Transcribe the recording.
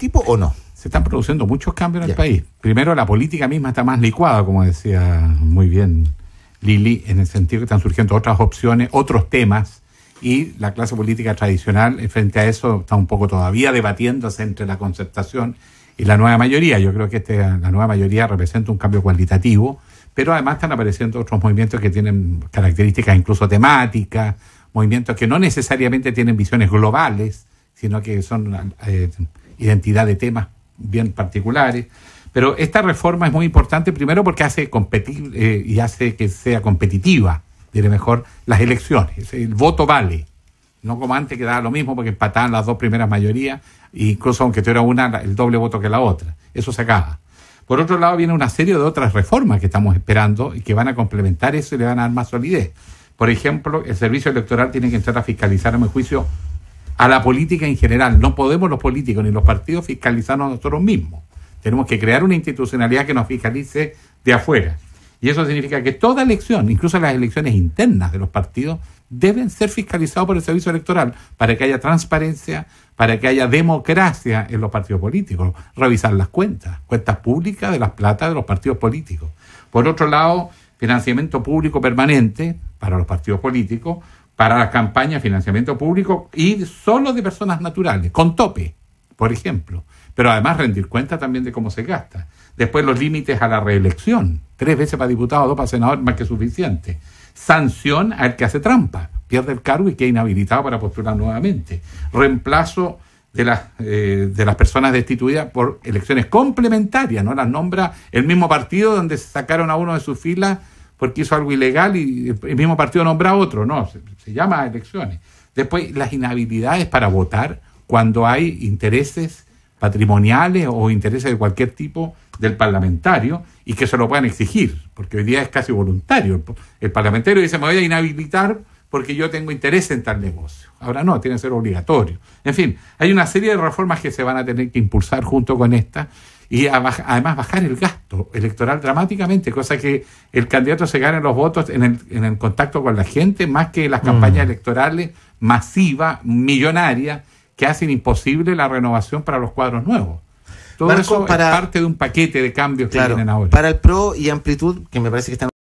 tipo o no? Se están produciendo muchos cambios en el país. Primero, la política misma está más licuada, como decía muy bien Lili, en el sentido que están surgiendo otras opciones, otros temas, y la clase política tradicional eh, frente a eso está un poco todavía debatiéndose entre la concertación y la nueva mayoría. Yo creo que este, la nueva mayoría representa un cambio cualitativo, pero además están apareciendo otros movimientos que tienen características incluso temáticas, movimientos que no necesariamente tienen visiones globales, sino que son eh, identidad de temas bien particulares. Pero esta reforma es muy importante primero porque hace competir eh, y hace que sea competitiva, diré mejor, las elecciones. El voto vale. No como antes que daba lo mismo porque empataban las dos primeras mayorías, e incluso aunque tuviera una el doble voto que la otra. Eso se acaba. Por otro lado, viene una serie de otras reformas que estamos esperando y que van a complementar eso y le van a dar más solidez. Por ejemplo, el servicio electoral tiene que entrar a fiscalizar, a mi juicio, a la política en general. No podemos los políticos ni los partidos fiscalizarnos nosotros mismos. Tenemos que crear una institucionalidad que nos fiscalice de afuera. Y eso significa que toda elección, incluso las elecciones internas de los partidos, deben ser fiscalizados por el servicio electoral para que haya transparencia, para que haya democracia en los partidos políticos. Revisar las cuentas, cuentas públicas de las plata de los partidos políticos. Por otro lado, financiamiento público permanente para los partidos políticos, para la campaña financiamiento público y solo de personas naturales, con tope, por ejemplo. Pero además rendir cuenta también de cómo se gasta. Después los límites a la reelección, tres veces para diputado, dos para senador, más que suficiente. Sanción al que hace trampa, pierde el cargo y queda inhabilitado para postular nuevamente. Reemplazo de las, eh, de las personas destituidas por elecciones complementarias, ¿no? Las nombra el mismo partido donde sacaron a uno de sus filas porque hizo algo ilegal y el mismo partido nombra a otro. No, se, llama elecciones. Después, las inhabilidades para votar cuando hay intereses patrimoniales o intereses de cualquier tipo del parlamentario y que se lo puedan exigir, porque hoy día es casi voluntario. El parlamentario dice, me voy a inhabilitar porque yo tengo interés en tal negocio. Ahora no, tiene que ser obligatorio. En fin, hay una serie de reformas que se van a tener que impulsar junto con esta y además bajar el gasto electoral dramáticamente, cosa que el candidato se gane los votos en el, en el contacto con la gente, más que las mm. campañas electorales masivas, millonarias, que hacen imposible la renovación para los cuadros nuevos. Todo eso es parte de un paquete de cambios que vienen ahora. Para el PRO y Amplitud, que me parece que están